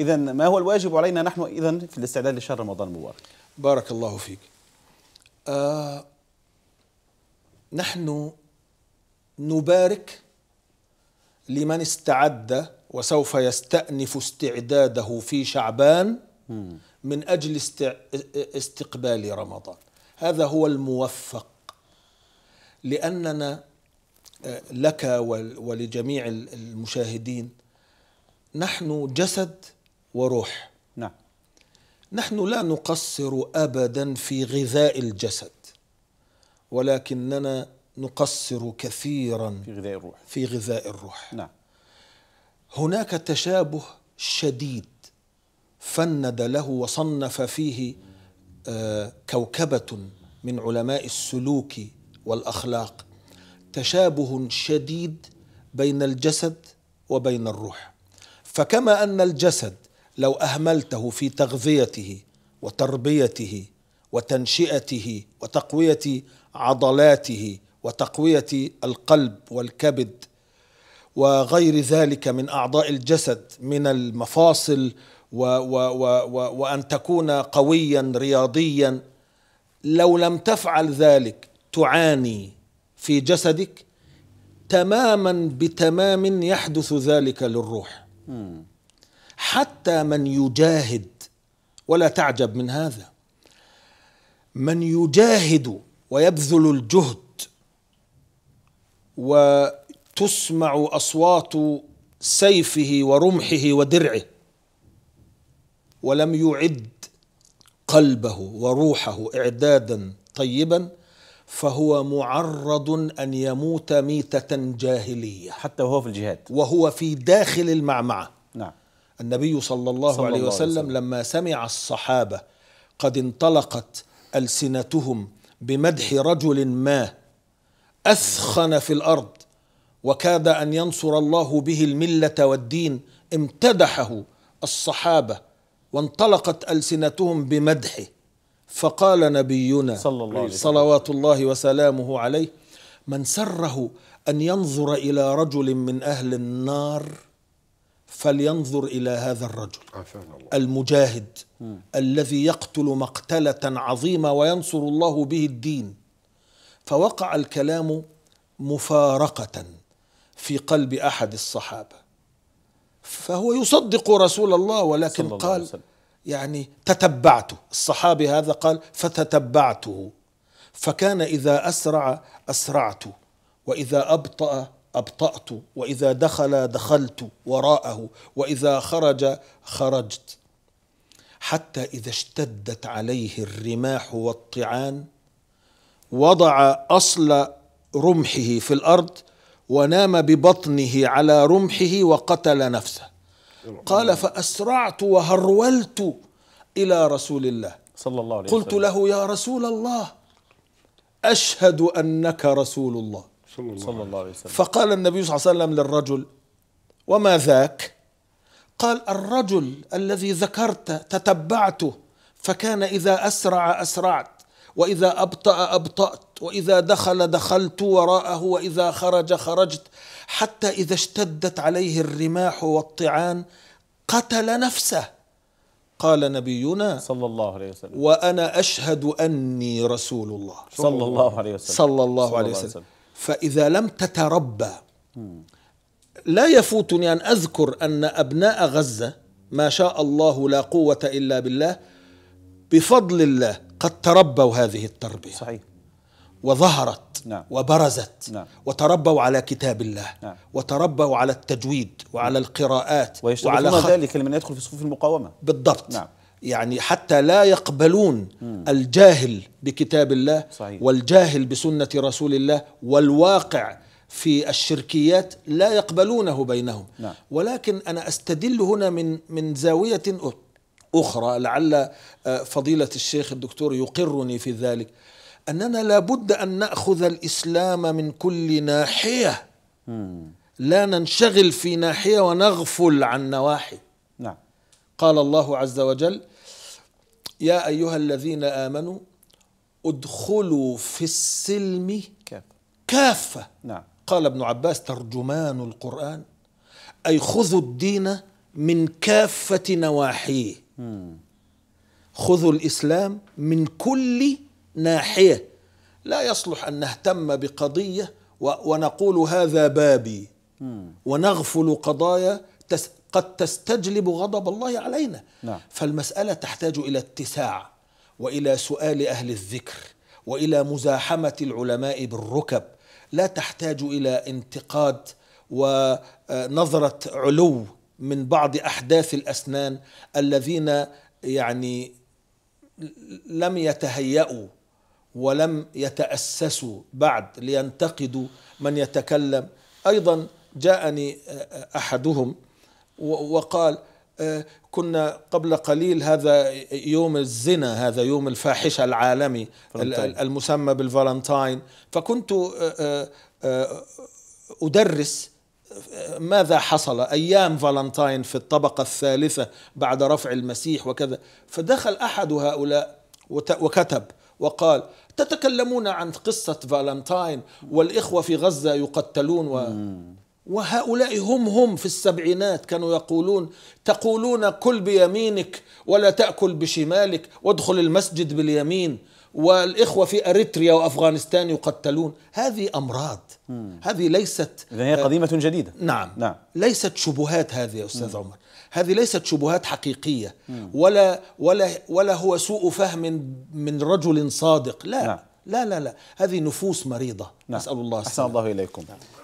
نعم. إذا ما هو الواجب علينا نحن إذا في الاستعداد لشهر رمضان المبارك؟ بارك الله فيك. آه نحن نبارك لمن استعد وسوف يستأنف استعداده في شعبان من أجل استقبال رمضان هذا هو الموفق لأننا آه، لك ولجميع المشاهدين نحن جسد وروح نعم نحن لا نقصر ابدا في غذاء الجسد ولكننا نقصر كثيرا في غذاء الروح في غذاء الروح نعم هناك تشابه شديد فند له وصنف فيه آه، كوكبه من علماء السلوك والاخلاق تشابه شديد بين الجسد وبين الروح فكما ان الجسد لو اهملته في تغذيته وتربيته وتنشئته وتقويه عضلاته وتقويه القلب والكبد وغير ذلك من اعضاء الجسد من المفاصل و و و و وان تكون قويا رياضيا لو لم تفعل ذلك تعاني في جسدك تماما بتمام يحدث ذلك للروح حتى من يجاهد ولا تعجب من هذا من يجاهد ويبذل الجهد وتسمع اصوات سيفه ورمحه ودرعه ولم يعد قلبه وروحه اعدادا طيبا فهو معرض ان يموت ميته جاهليه حتى وهو في الجهاد وهو في داخل المعمعه نعم النبي صلى الله صلى عليه الله وسلم, وسلم لما سمع الصحابة قد انطلقت ألسنتهم بمدح رجل ما أثخن في الأرض وكاد أن ينصر الله به الملة والدين امتدحه الصحابة وانطلقت ألسنتهم بمدحه فقال نبينا صلى الله عليه صلوات الله وسلامه عليه من سره أن ينظر إلى رجل من أهل النار فلينظر إلى هذا الرجل الله. المجاهد م. الذي يقتل مقتلة عظيمة وينصر الله به الدين فوقع الكلام مفارقة في قلب أحد الصحابة فهو يصدق رسول الله ولكن الله قال يعني تتبعته الصحابي هذا قال فتتبعته فكان إذا أسرع أسرعت وإذا أبطأ أبطأت وإذا دخل دخلت وراءه وإذا خرج خرجت حتى إذا اشتدت عليه الرماح والطعان وضع أصل رمحه في الأرض ونام ببطنه على رمحه وقتل نفسه قال فأسرعت وهرولت إلى رسول الله صلى الله عليه وسلم قلت له يا رسول الله أشهد أنك رسول الله صلى الله, صلى الله عليه وسلم فقال النبي صلى الله عليه وسلم للرجل وما ذاك قال الرجل الذي ذكرت تتبعته فكان إذا أسرع أسرعت وإذا أبطأ أبطأت وإذا دخل دخلت وراءه وإذا خرج خرجت حتى إذا اشتدت عليه الرماح والطعان قتل نفسه قال نبينا صلى الله عليه وسلم وأنا أشهد أني رسول الله صلى الله عليه وسلم صلى الله عليه وسلم فإذا لم تتربى لا يفوتني أن أذكر أن أبناء غزة ما شاء الله لا قوة إلا بالله بفضل الله قد تربوا هذه التربية صحيح وظهرت نعم. وبرزت نعم. وتربوا على كتاب الله نعم. وتربوا على التجويد وعلى القراءات وعلى ذلك لمن يدخل في صفوف المقاومة بالضبط نعم. يعني حتى لا يقبلون م. الجاهل بكتاب الله صحيح. والجاهل بسنة رسول الله والواقع في الشركيات لا يقبلونه بينهم نعم. ولكن أنا أستدل هنا من, من زاوية أخرى لعل آه، فضيلة الشيخ الدكتور يقرني في ذلك أننا لابد أن نأخذ الإسلام من كل ناحية م. لا ننشغل في ناحية ونغفل عن نواحي قال الله عز وجل يا أيها الذين آمنوا ادخلوا في السلم كافة كافة نعم قال ابن عباس ترجمان القرآن أي خذوا الدين من كافة نواحيه خذوا الإسلام من كل ناحية لا يصلح أن نهتم بقضية ونقول هذا بابي ونغفل قضايا تس قد تستجلب غضب الله علينا نعم. فالمسألة تحتاج إلى اتساع وإلى سؤال أهل الذكر وإلى مزاحمة العلماء بالركب لا تحتاج إلى انتقاد ونظرة علو من بعض أحداث الأسنان الذين يعني لم يتهيأوا ولم يتأسسوا بعد لينتقدوا من يتكلم أيضا جاءني أحدهم وقال آه، كنا قبل قليل هذا يوم الزنا هذا يوم الفاحشة العالمي فلنتين. المسمى بالفالنتاين فكنت آه، آه، أدرس ماذا حصل أيام فالنتاين في الطبقة الثالثة بعد رفع المسيح وكذا فدخل أحد هؤلاء وكتب وقال تتكلمون عن قصة فالنتاين والإخوة في غزة يقتلون و... وهؤلاء هم هم في السبعينات كانوا يقولون تقولون كل بيمينك ولا تأكل بشمالك وادخل المسجد باليمين والإخوة في أريتريا وأفغانستان يقتلون هذه أمراض هذه ليست هي قديمة جديدة نعم, نعم. ليست شبهات هذه يا أستاذ مم. عمر هذه ليست شبهات حقيقية ولا, ولا, ولا هو سوء فهم من رجل صادق لا لا نعم. لا لا لا هذه نفوس مريضة نعم. نسأل الله السلامه أحسن الله إليكم